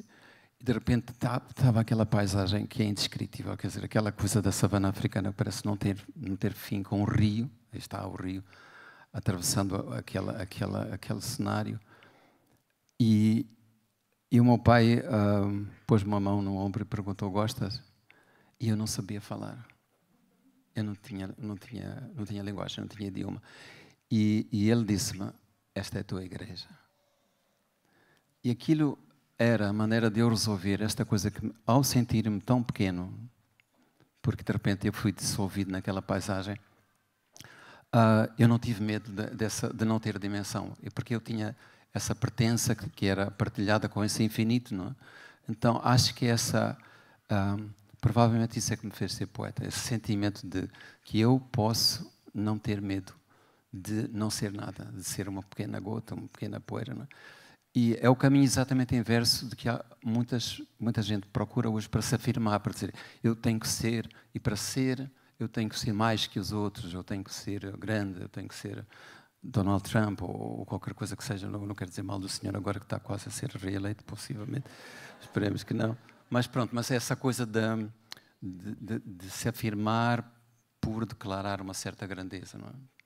e de repente estava tá, aquela paisagem que é indescritível, quer dizer, aquela coisa da savana africana parece não ter, não ter fim, com o rio, aí está o rio, atravessando aquela, aquela, aquele cenário. E, e o meu pai uh, pôs-me a mão no ombro e perguntou: Gostas? E eu não sabia falar. Eu não tinha, não tinha, não tinha linguagem, não tinha idioma. E, e ele disse-me: Esta é a tua igreja. E aquilo era a maneira de eu resolver esta coisa que, ao sentir-me tão pequeno, porque de repente eu fui dissolvido naquela paisagem, uh, eu não tive medo de, dessa, de não ter dimensão, porque eu tinha essa pertença que, que era partilhada com esse infinito, não é? Então acho que essa. Uh, provavelmente isso é que me fez ser poeta, esse sentimento de que eu posso não ter medo de não ser nada, de ser uma pequena gota, uma pequena poeira. Não é? E é o caminho exatamente inverso de que há muitas, muita gente procura hoje para se afirmar, para dizer eu tenho que ser, e para ser eu tenho que ser mais que os outros, eu tenho que ser grande, eu tenho que ser Donald Trump ou, ou qualquer coisa que seja. Não, não quero dizer mal do senhor agora que está quase a ser reeleito, possivelmente. Esperemos que não. Mas pronto, mas é essa coisa de, de, de, de se afirmar por declarar uma certa grandeza, não é?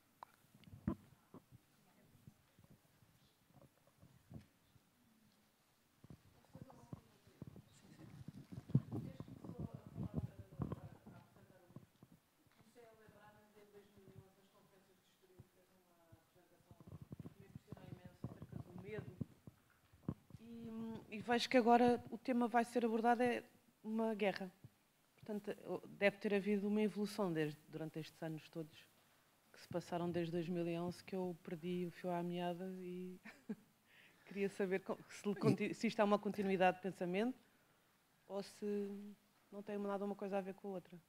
vejo que agora o tema vai ser abordado é uma guerra. Portanto, deve ter havido uma evolução desde, durante estes anos todos que se passaram desde 2011 que eu perdi o fio à meada e queria saber se, se isto é uma continuidade de pensamento ou se não tem nada uma coisa a ver com a outra.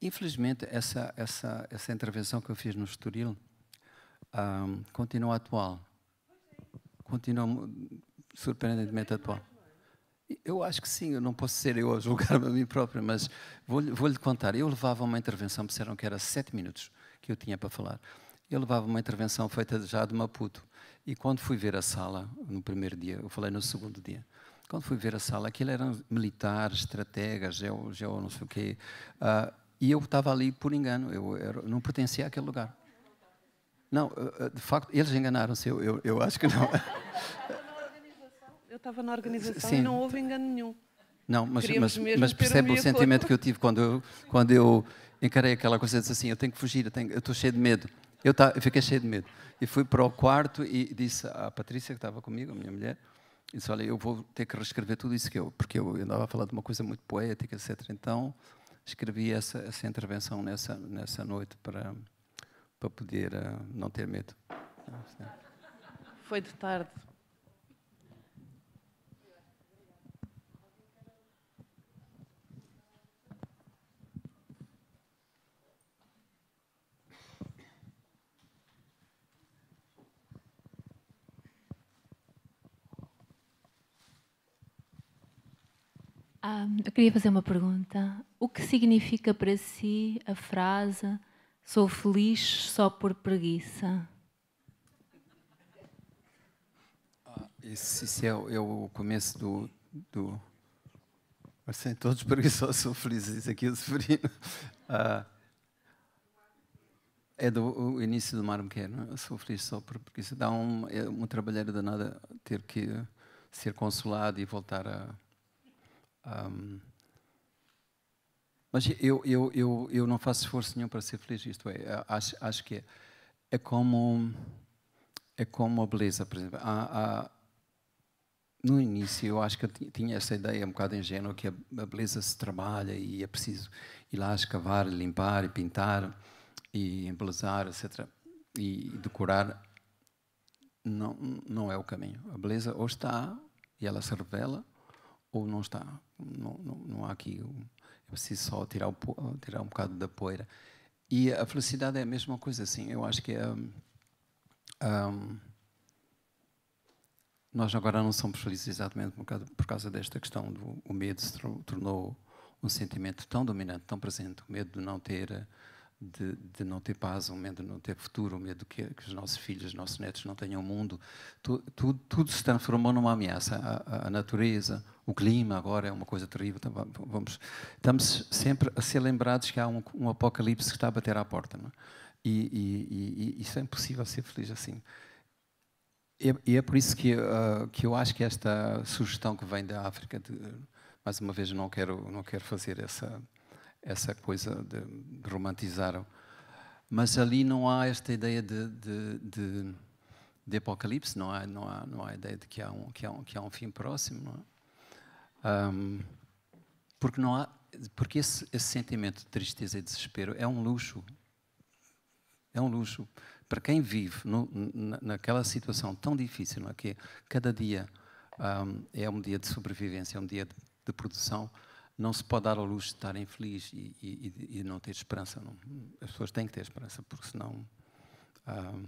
Infelizmente, essa, essa, essa intervenção que eu fiz no Estoril um, ah, continua atual. Continua surpreendentemente atual. Eu acho que sim, eu não posso ser eu a julgar-me a mim próprio, mas vou-lhe vou contar. Eu levava uma intervenção, disseram que era sete minutos que eu tinha para falar. Eu levava uma intervenção feita já de Maputo. E quando fui ver a sala, no primeiro dia, eu falei no segundo dia, quando fui ver a sala, aquilo eram militares, estrategas, geo, geo não sei o quê. Uh, e eu estava ali por engano, eu, eu não pertencia àquele lugar. Não, ah, ah, de facto, eles enganaram-se, eu, eu, eu acho que não. estava na organização Sim. e não houve engano nenhum. Não, mas, mas, mas percebe o sentimento que eu tive quando eu, quando eu encarei aquela coisa e disse assim: eu tenho que fugir, eu, eu estou cheio de medo. Eu, tá, eu fiquei cheio de medo. E fui para o quarto e disse à Patrícia, que estava comigo, a minha mulher, e disse: Olha, eu vou ter que reescrever tudo isso que eu, porque eu andava a falar de uma coisa muito poética, etc. Então, escrevi essa, essa intervenção nessa, nessa noite para, para poder uh, não ter medo. Foi de tarde. Ah, eu queria fazer uma pergunta. O que significa para si a frase sou feliz só por preguiça? Ah, esse, esse é, é, o começo do. do... Assim, todos preguiçosos são felizes. Isso aqui é o Severino. Ah, é do início do Mar Mequer, não é? sou feliz só por preguiça. Dá um, é uma trabalheira ter que ser consolado e voltar a um, mas eu, eu, eu, eu não faço esforço nenhum para ser feliz, isto é, acho, acho que é, é como é como a beleza, por exemplo. Há, há, no início eu acho que eu tinha essa ideia um bocado ingênua que a, a, beleza se trabalha e é preciso ir lá escavar, limpar e pintar e embelezar, etc. E, e decorar. Não, não é o caminho. A beleza ou está e ela se revela ou não está. Não, não, não há aqui. é preciso só tirar, um tirar um bocado da poeira. E a felicidade é a mesma coisa, assim. Eu acho que é. Um, hum, nós agora não somos felizes exatamente por causa, por causa desta questão do o medo se tornou um sentimento tão dominante, tão presente, o medo de não ter de, de, não ter paz, o medo de não ter futuro, o medo que, que os nossos filhos, os nossos netos não tenham mundo. Tu, tu, tudo se transformou numa ameaça. A, a, a, natureza, o clima agora é uma coisa terrível. Tá, vamos, estamos sempre a ser lembrados que há um, um apocalipse que está a bater à porta. Não é? e, e, e, isso é impossível ser feliz assim. E, e é por isso que, uh, que eu acho que esta sugestão que vem da África, de, mais uma vez, não quero, não quero fazer essa essa coisa de, romantizaram. Mas ali não há esta ideia de, de, de, apocalipse, não há, não, há, não há ideia de que há um, que há um, que há um fim próximo, não um, é? porque não há, porque esse, esse sentimento de tristeza e desespero é um luxo. É um luxo. Para quem vive no, naquela situação tão difícil, não é? que é cada dia um, é um dia de sobrevivência, é um dia de, de produção, não se pode dar ao luxo de estar infeliz e, e, e não ter esperança. Não. As pessoas têm que ter esperança, porque senão ah,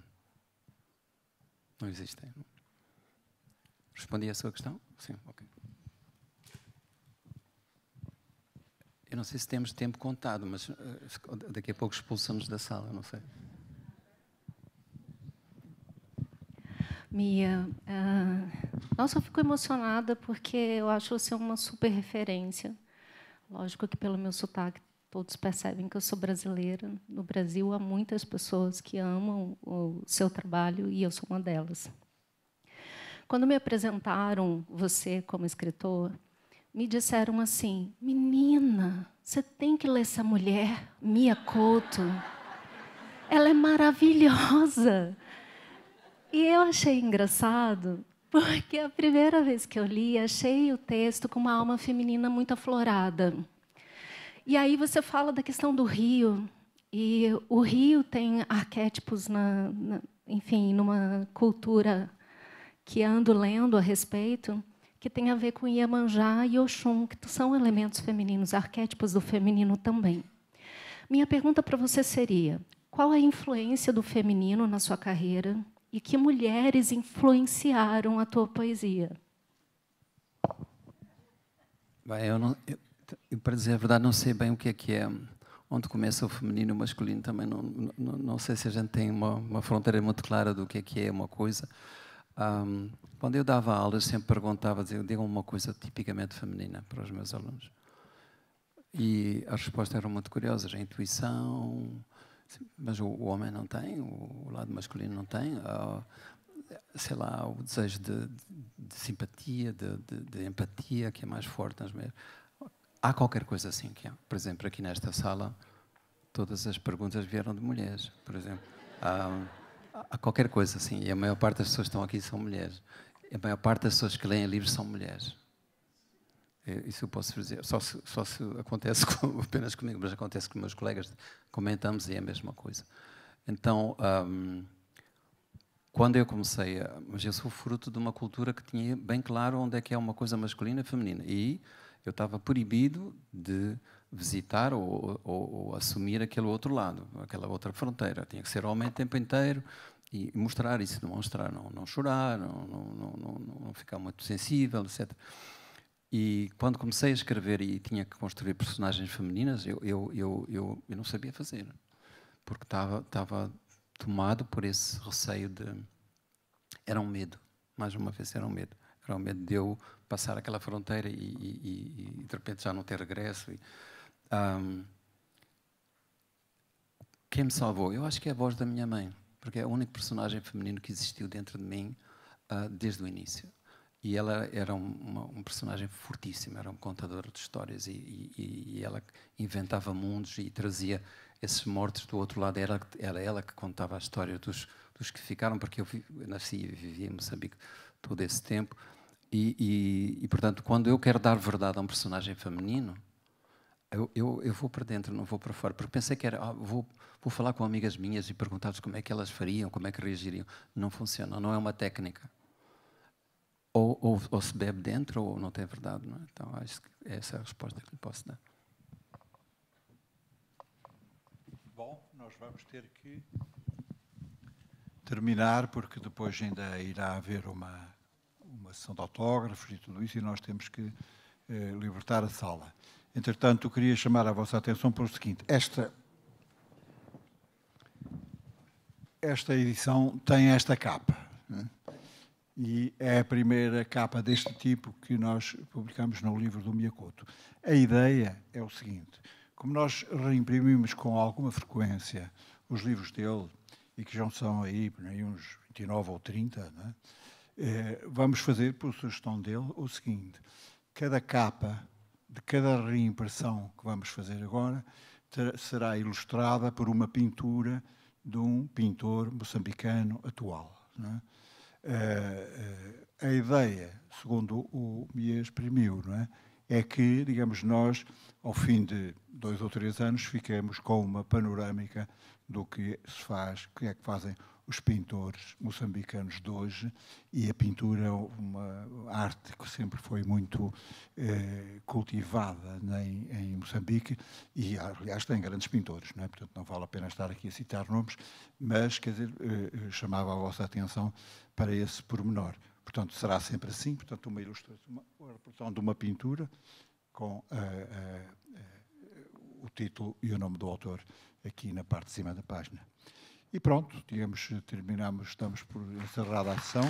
não existem. Não. Respondi à sua questão? Sim, ok. Eu não sei se temos tempo contado, mas ah, daqui a pouco expulsamos da sala, não sei. Mia, uh, nossa, eu fico emocionada porque eu acho você uma super referência Lógico que pelo meu sotaque todos percebem que eu sou brasileira. No Brasil há muitas pessoas que amam o seu trabalho e eu sou uma delas. Quando me apresentaram você como escritor, me disseram assim: "Menina, você tem que ler essa mulher, Mia Couto. Ela é maravilhosa." E eu achei engraçado porque a primeira vez que eu li, achei o texto com uma alma feminina muito aflorada. E aí você fala da questão do rio, e o rio tem arquétipos, na, na, enfim, numa cultura que ando lendo a respeito, que tem a ver com Iemanjá e Oxum, que são elementos femininos, arquétipos do feminino também. Minha pergunta para você seria: qual a influência do feminino na sua carreira? e que mulheres influenciaram a tua poesia? eu, não, eu, eu para dizer a verdade, não sei bem o que é que é onde começa o feminino e o masculino também não, não, não, sei se a gente tem uma, uma, fronteira muito clara do que é que é uma coisa. Um, quando eu dava aulas, sempre perguntava, dizia, digam uma coisa tipicamente feminina para os meus alunos. E as respostas eram muito curiosas, a intuição, mas o, o homem não tem, o, o lado masculino não tem, uh, sei lá, o desejo de, de, de simpatia, de, de, empatia, que é mais forte nas é mulheres. Há qualquer coisa assim que há. Por exemplo, aqui nesta sala, todas as perguntas vieram de mulheres, por exemplo. Uh, há qualquer coisa assim, e a maior parte das pessoas que estão aqui são mulheres. a maior parte das pessoas que leem livros são mulheres. É, isso eu posso dizer, só se, só se acontece com, apenas comigo, mas acontece com meus colegas, comentamos e é a mesma coisa. Então, hum, quando eu comecei, a, mas eu sou fruto de uma cultura que tinha bem claro onde é que é uma coisa masculina e feminina. E eu estava proibido de visitar ou, ou, ou, assumir aquele outro lado, aquela outra fronteira. Tinha que ser homem o tempo inteiro e mostrar isso, demonstrar, não, não chorar, não, não, não, não ficar muito sensível, etc. E quando comecei a escrever e tinha que construir personagens femininas, eu, eu, eu, eu, eu não sabia fazer, porque estava, estava tomado por esse receio de. Era um medo, mais uma vez era um medo. Era um medo de eu passar aquela fronteira e, e, e de repente já não ter regresso. E, um... quem me salvou? Eu acho que é a voz da minha mãe, porque é o único personagem feminino que existiu dentro de mim uh, desde o início. E ela era uma, um personagem fortíssimo, era um contador de histórias e, e, e, ela inventava mundos e trazia esses mortos do outro lado. Era, era ela que contava a história dos, dos que ficaram, porque eu, vi, eu nasci e vivi em Moçambique todo esse tempo. E, e, portanto, quando eu quero dar verdade a um personagem feminino, eu, eu, eu, vou para dentro, não vou para fora. Porque pensei que era, ah, vou, vou falar com amigas minhas e perguntar-lhes como é que elas fariam, como é que reagiriam. Não funciona, não é uma técnica ou, ou, ou, se bebe dentro ou não tem verdade. Não é? Então, acho que é essa é a resposta que lhe posso dar. Bom, nós vamos ter que terminar, porque depois ainda irá haver uma, uma sessão de autógrafos e tudo isso, e nós temos que eh, libertar a sala. Entretanto, queria chamar a vossa atenção para o seguinte: esta, esta edição tem esta capa e é a primeira capa deste tipo que nós publicamos no livro do Miyakoto. A ideia é o seguinte: como nós reimprimimos com alguma frequência os livros dele, e que já são aí, né, aí uns 29 ou 30, né? Eh, vamos fazer, por sugestão dele, o seguinte: cada capa de cada reimpressão que vamos fazer agora será ilustrada por uma pintura de um pintor moçambicano atual. Né. Eh, eh, a ideia, segundo o me exprimiu, não é? é que, digamos, nós, ao fim de dois ou três anos, ficamos com uma panorâmica do que se faz, que é que fazem os pintores moçambicanos de hoje e a pintura, é uma arte que sempre foi muito eh, cultivada né, em, em, Moçambique e, aliás, tem grandes pintores, não é? portanto não vale a pena estar aqui a citar nomes, mas, quer dizer, eh, eh chamava a vossa atenção para esse pormenor. Portanto, será sempre assim, portanto, uma ilustração, uma reprodução de uma pintura com eh, eh, o título e o nome do autor aqui na parte de cima da página. E pronto, digamos, terminamos, estamos por encerrada a sessão.